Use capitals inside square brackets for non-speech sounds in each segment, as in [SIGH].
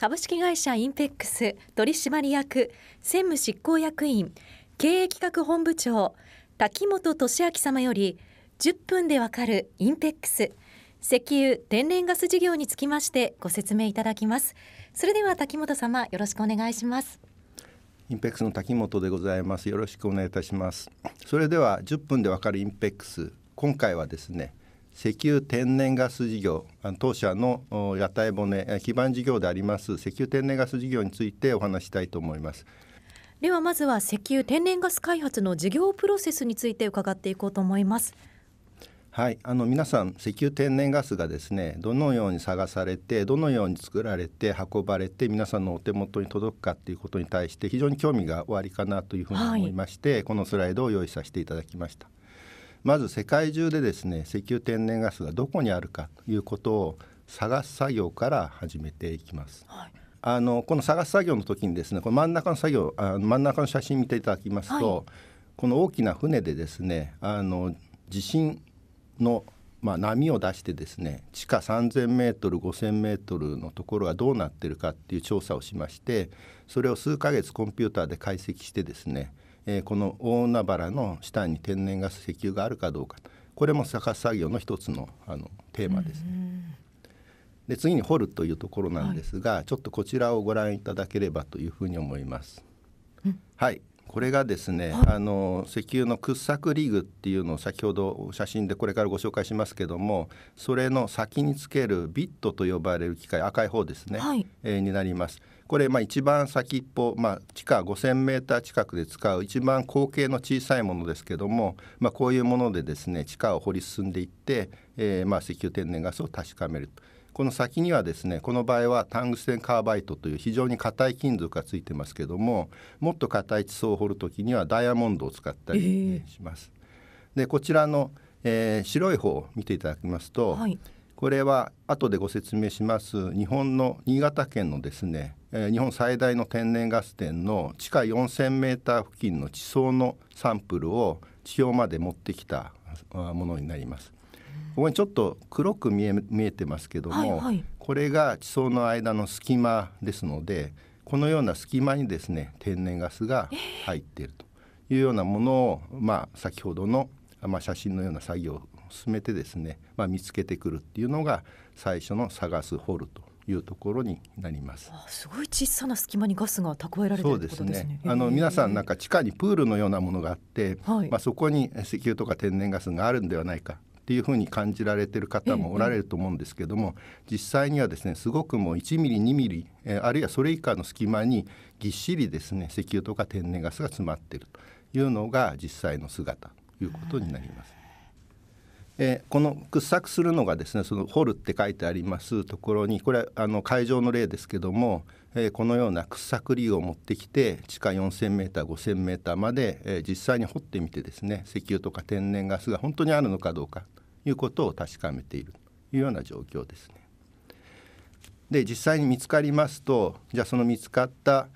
株式会社インペックス取締役専務執行役員経営企画本部長滝本俊明様より10分でわかるインペックス石油天然ガス事業につきましてご説明いただきますそれでは滝本様よろしくお願いしますインペックスの滝本でございますよろしくお願いいたしますそれでは10分でわかるインペックス今回はですね石油天然ガス事業当社の屋台骨基盤事業であります石油天然ガス事業についてお話したいと思います。ではまずは石油天然ガス開発の事業プロセスについて伺っていこうと思います。はい、あの皆さん石油天然ガスがですねどのように探されてどのように作られて運ばれて皆さんのお手元に届くかっていうことに対して非常に興味がおありかなというふうに思いまして、はい、このスライドを用意させていただきました。まず世界中でですね石油天然ガスがどこにあるかということを探す作業から始めていきます。はいあのこの探す作業の時にですねこの真ん中の作業あの真ん中の写真見ていただきますと、はい、この大きな船でですねあの地震の、まあ、波を出してですね地下 3,000m5,000m のところがどうなってるかっていう調査をしましてそれを数ヶ月コンピューターで解析してですねえー、この大海原の下に天然ガス石油があるかどうかこれも探す作業の一つのあのテーマです、ね。で次に掘るというところなんですが、はい、ちょっとこちらをご覧いただければというふうに思います。はいこれがですね、あの石油の掘削リグっていうのを先ほど写真でこれからご紹介しますけどもそれの先につけるビットと呼ばれる機械赤い方ですね、はい、えー、になりますこれまあ一番先っぽ、まあ、地下5,000メー近くで使う一番口径の小さいものですけども、まあ、こういうものでですね地下を掘り進んでいって、えー、まあ石油天然ガスを確かめると。この先にはですねこの場合はタングステンカーバイトという非常に硬い金属がついてますけどももっと硬い地層を掘る時にはダイヤモンドを使ったりします。えー、でこちらの、えー、白い方を見ていただきますと、はい、これは後でご説明します日本の新潟県のですねえ日本最大の天然ガス店の地下 4,000m メー付近の地層のサンプルを地表まで持ってきたものになります。ここにちょっと黒く見え見えてますけども、はいはい、これが地層の間の隙間ですのでこのような隙間にですね天然ガスが入っているというようなものを、まあ、先ほどの、まあ、写真のような作業を進めてですね、まあ、見つけてくるっていうのが最初の探す掘るというところになります。すごい小さな隙間にガスが蓄えられていとですね。すねあの皆さんなんか地下にプールのようなものがあって、はい、まあそこに石油とか天然ガスがあるんではないか。っていうふうに感じられてる方もおられると思うんですけども、実際にはですねすごくもう1ミリ2ミリ、えー、あるいはそれ以下の隙間にぎっしりですね石油とか天然ガスが詰まっているというのが実際の姿ということになります。えー、この掘削するのがですねその掘るって書いてありますところにこれあの会場の例ですけども、えー、このような掘削理由を持ってきて地下 4,000m、5,000m まで、えー、実際に掘ってみてですね石油とか天然ガスが本当にあるのかどうかということを確かめているというような状況ですね。で実際に見つかりますとじゃあその見つかった、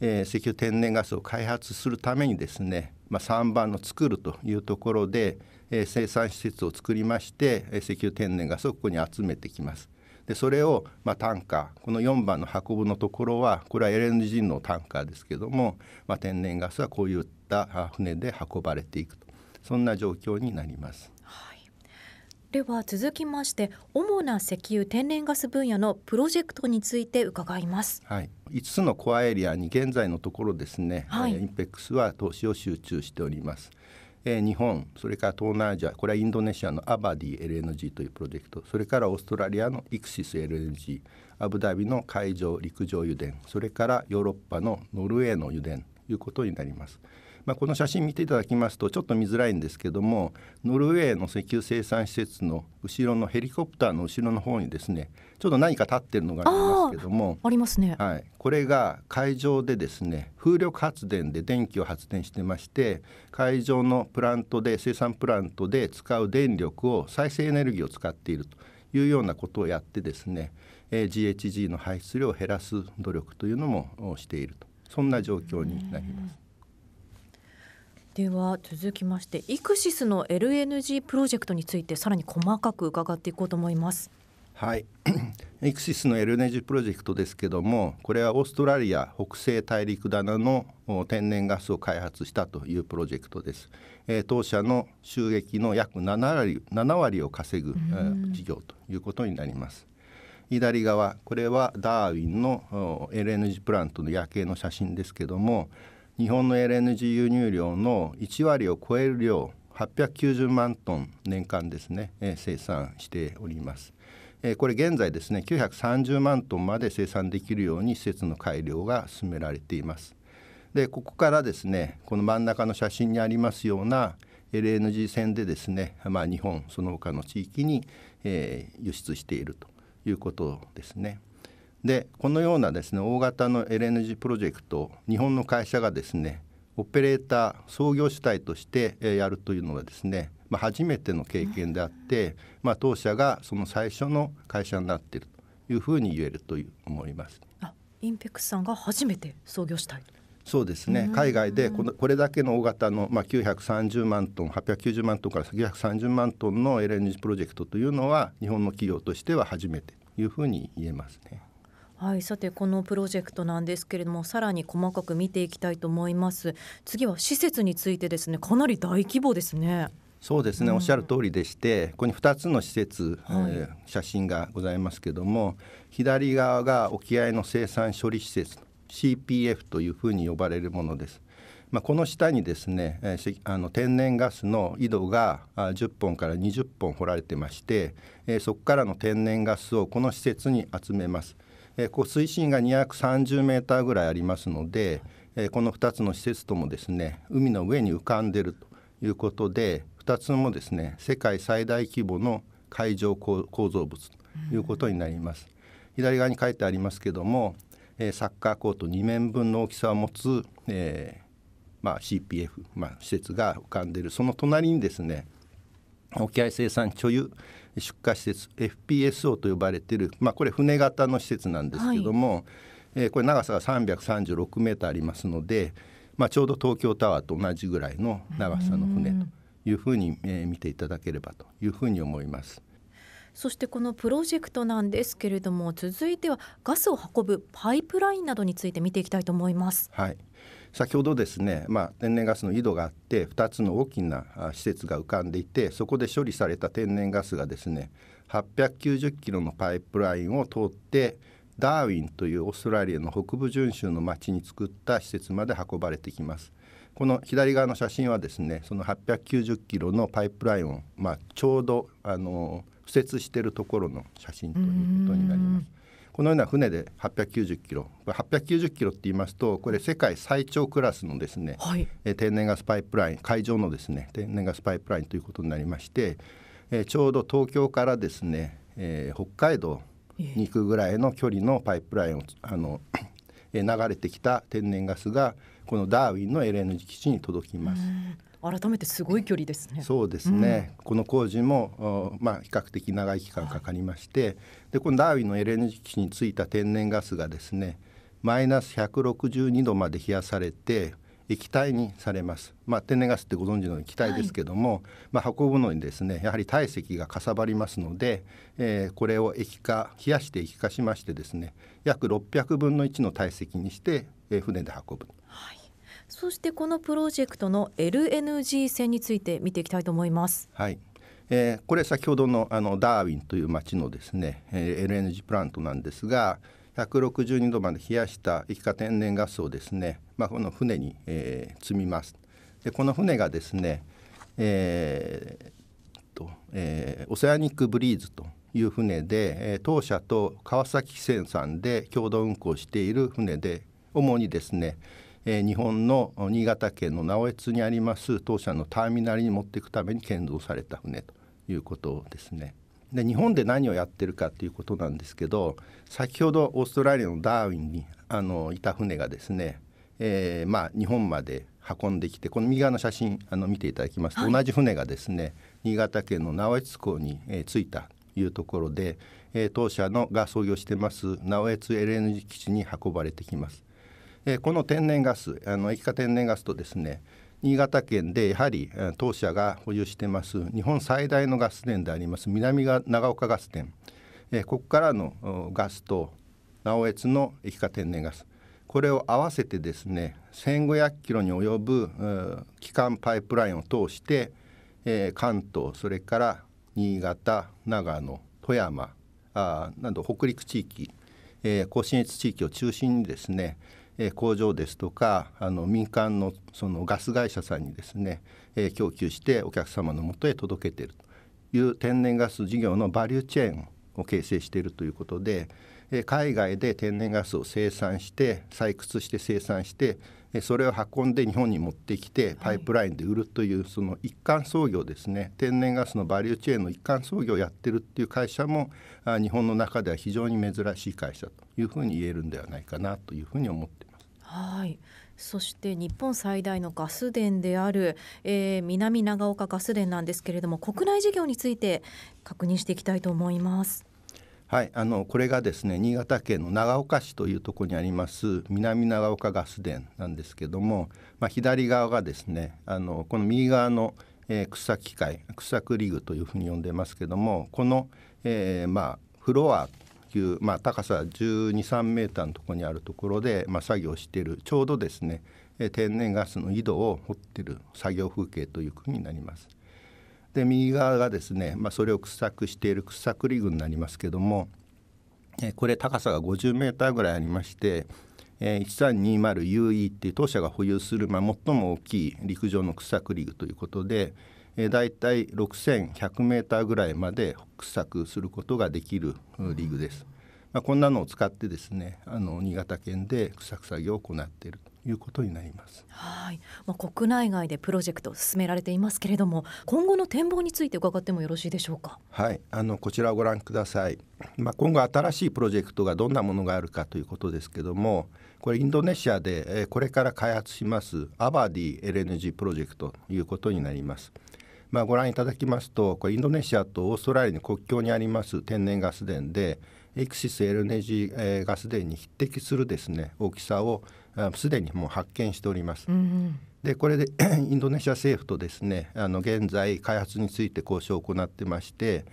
えー、石油天然ガスを開発するためにですね、まあ、3番の作るというところでえー、生産施設を作りまして、えー、石油天然ガスをここに集めてきます。でそれを、まあ、タンカーこの4番の箱ぶのところはこれは LNG のタンカーですけども、まあ、天然ガスはこういった船で運ばれていくとそんな状況になります。では続きまして主な石油天然ガス分野のプロジェクトについて伺います、はい、5つのコアエリアに現在のところですね、はい、インペックスは投資を集中しております。えー、日本それから東南アジアこれはインドネシアのアバディ LNG というプロジェクトそれからオーストラリアのイクシス LNG アブダビの海上陸上油田それからヨーロッパのノルウェーの油田ということになります。まあ、この写真見ていただきますとちょっと見づらいんですけどもノルウェーの石油生産施設の後ろのヘリコプターの後ろの方にですねちょっと何か立ってるのがありますけどもありますね、はい、これが海上でですね風力発電で電気を発電してまして海上のプラントで生産プラントで使う電力を再生エネルギーを使っているというようなことをやってですね、え GHG の排出量を減らす努力というのもしているとそんな状況になります。では続きましてイクシスの LNG プロジェクトについてさらに細かく伺っていこうと思います。はい、エ [COUGHS] クシスの LNG プロジェクトですけどもこれはオーストラリア北西大陸棚の天然ガスを開発したというプロジェクトです、えー、当社の収益の約7割 ,7 割を稼ぐ、え事業ということになります左側これはダーウィンの LNG プラントの夜景の写真ですけども日本の LNG 輸入量の1割を超える量890万トン年間ですね、生産しております。これ現在ですね930万トンまで生産できるように施設の改良が進められています。でここからですねこの真ん中の写真にありますような LNG 船でですね、まあ、日本その他の地域に、輸出しているということですね。でこのようなですね大型の LNG プロジェクト日本の会社がですねオペレーター創業主体としてやるというのはですね、まあ、初めての経験であって、まあ、当社がその最初の会社になっているというふうに言えると思います。あインペックスさんが初めて創業主体そうですね海外でこのこれだけの大型の、まあ、930万トン890万トンから930万トンの LNG プロジェクトというのは日本の企業としては初めてというふうに言えますね。はい、さてこのプロジェクトなんですけれどもさらに細かく見ていきたいと思います次は施設についてですねかなり大規模ですねそうですね、うん、おっしゃる通りでしてここに2つの施設、はい、えー、写真がございますけども左側が沖合の生産処理施設 CPF というふうに呼ばれるものです。まあ、この下にですね、えー、あの天然ガスの井戸が10本から20本掘られてまして、えー、そこからの天然ガスをこの施設に集めます。えこ水深が230メーターぐらいありますので、えこの2つの施設ともですね海の上に浮かんでるということで2つもですね世界最大規模の海上構造物ということになります。左側に書いてありますけども、えサッカーコート2面分の大きさを持つ、えー、まあ、CPF、まあ、施設が浮かんでいるその隣にですね沖合生産所有出荷施設 FPSO と呼ばれている、まあ、これ船型の施設なんですけども、はい、えー、これ長さが336メートルありますので、まあ、ちょうど東京タワーと同じぐらいの長さの船というふうに、えー、見ていただければというふうに思います。そしてこのプロジェクトなんですけれども続いてはガスを運ぶパイプラインなどについて見ていきたいと思います。はい先ほどですね、まあ、天然ガスの井戸があって2つの大きな施設が浮かんでいてそこで処理された天然ガスがですね890キロのパイプラインを通ってダーウィンというオーストラリアの北部準州の町に作った施設まで運ばれてきます。この左側の写真はですねその890キロのパイプラインを、まあ、ちょうどあの敷設しているところの写真ということになります。このような船で890キロ890キロって言いますとこれ世界最長クラスのですね、はい、天然ガスパイプライン海上のですね天然ガスパイプラインということになりまして、えー、ちょうど東京からですね、えー、北海道に行くぐらいの距離のパイプラインをあの、えー、流れてきた天然ガスがこのダーウィンの LNG 基地に届きます。改めてすごい距離ですね。そうですね、うん、この工事も、まあ、比較的長い期間かかりまして、でこのダーウィンの LNG 基地についた天然ガスがですねマイナス162度まで冷やされて液体にされます、まあ、天然ガスってご存知の液体ですけども、はい、まあ、運ぶのにですねやはり体積がかさばりますので、えー、これを液化冷やして液化しましてですね約600分の1の体積にして、船で運ぶ。はいそしてこのプロジェクトの LNG 船について見ていきたいと思います。はいえー、これ先ほどのあのダーウィンという町のですね、えー、LNG プラントなんですが162度まで冷やした液化天然ガスをですね、まあ、この船に、えー、積みますでこの船がですね、えーとえー、オセアニックブリーズという船で、えー、当社と川崎汽船さんで共同運航している船で主にですねえー、日本の新潟県の直江津にあります当社のターミナルに持っていくために建造された船ということですね。で日本で何をやってるかということなんですけど先ほどオーストラリアのダーウィンにあのいた船がですね、えー、まあ、日本まで運んできてこの右側の写真あの見ていただきますと、はい、同じ船がですね新潟県の直江津港に、えー、着いたというところで、えー、当社のが創業してます直江津 LNG 基地に運ばれてきます。えこの天然ガスあの液化天然ガスとですね新潟県でやはり当社が保有しています日本最大のガス田であります南が長岡ガス田、えここからのガスと直江津の液化天然ガスこれを合わせてですね1500キロに及ぶ基幹パイプラインを通して、え関東それから新潟長野富山あなど北陸地域えー、甲信越地域を中心にですね、えー、工場ですとかあの民間のそのガス会社さんにですね、えー、供給してお客様のもとへ届けているという天然ガス事業のバリューチェーンを形成しているということで、えー、海外で天然ガスを生産して採掘して生産してそれを運んで日本に持ってきてパイプラインで売るというその一貫操業ですね天然ガスのバリューチェーンの一貫操業をやってるっていう会社も日本の中では非常に珍しい会社というふうに言えるんではないかなというふうに思っています。はいそして日本最大のガス田である、えー、南長岡ガス田なんですけれども国内事業について確認していきたいと思います。はい、あのこれがですね新潟県の長岡市というところにあります南長岡ガス田なんですけども、まあ、左側がですねあのこの右側のえー、掘削機械掘削リグというふうに呼んでますけどもこの、えー、まあ、フロアという、まあ、高さ1 2 3メーターのところにあるところで、まあ、作業しているちょうどですね、天然ガスの井戸を掘っている作業風景というふうになります。で右側がですね、まあ、それを掘削している掘削リグになりますけども、これ高さが50メーターぐらいありましてえ 1320UE っていう当社が保有する、まあ、最も大きい陸上の掘削リグということで、えー、大体6100メーターぐらいまで掘削することができるリグです。まあ、こんなのを使ってですねあの新潟県で掘削作業を行っているいうことになります。はい、まあ、国内外でプロジェクトを進められていますけれども、今後の展望について伺ってもよろしいでしょうか。はい、あのこちらをご覧ください。まあ、今後新しいプロジェクトがどんなものがあるかということですけども、これインドネシアでこれから開発しますアバディ LNG プロジェクトということになります。まあ、ご覧いただきますと、これインドネシアとオーストラリアの国境にあります天然ガス田で、エクシス LNG ガス田に匹敵するですね大きさをすでにもう発見しております。でこれで [COUGHS] インドネシア政府とですねあの現在開発について交渉を行ってまして、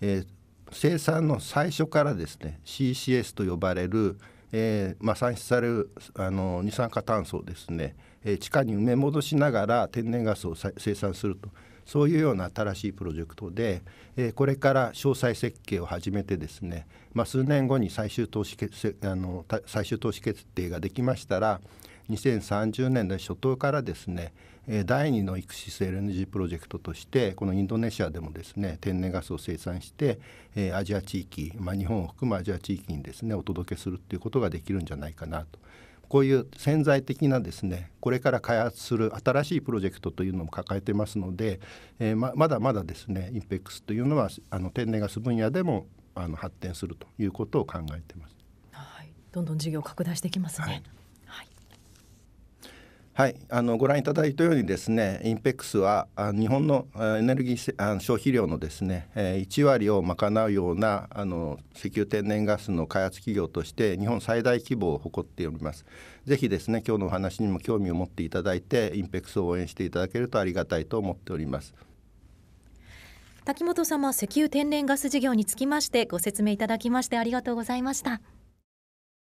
えー、生産の最初からですね CCS と呼ばれる、えー、まあ、産出されるあの二酸化炭素をですね、えー、地下に埋め戻しながら天然ガスを生産すると。そういうような新しいプロジェクトで、えー、これから詳細設計を始めてですね、まあ、数年後に最終投資決あの最終投資決定ができましたら2030年代初頭からですね第2の育 c s l n g プロジェクトとしてこのインドネシアでもですね天然ガスを生産して、アジア地域、まあ、日本を含むアジア地域にですねお届けするっていうことができるんじゃないかなとこういう潜在的なですねこれから開発する新しいプロジェクトというのも抱えてますので、えー、ままだまだですねインペックスというのはあの天然ガス分野でもあの発展するということを考えてます。はい、どんどん事業を拡大していきますね。はいはい、あのご覧いただいたようにですね、インペックスは日本のエネルギー消費量のですね、1割を賄うようなあの石油天然ガスの開発企業として日本最大規模を誇っております。ぜひですね、今日のお話にも興味を持っていただいて、インペックスを応援していただけるとありがたいと思っております。滝本様、石油天然ガス事業につきましてご説明いただきましてありがとうございました。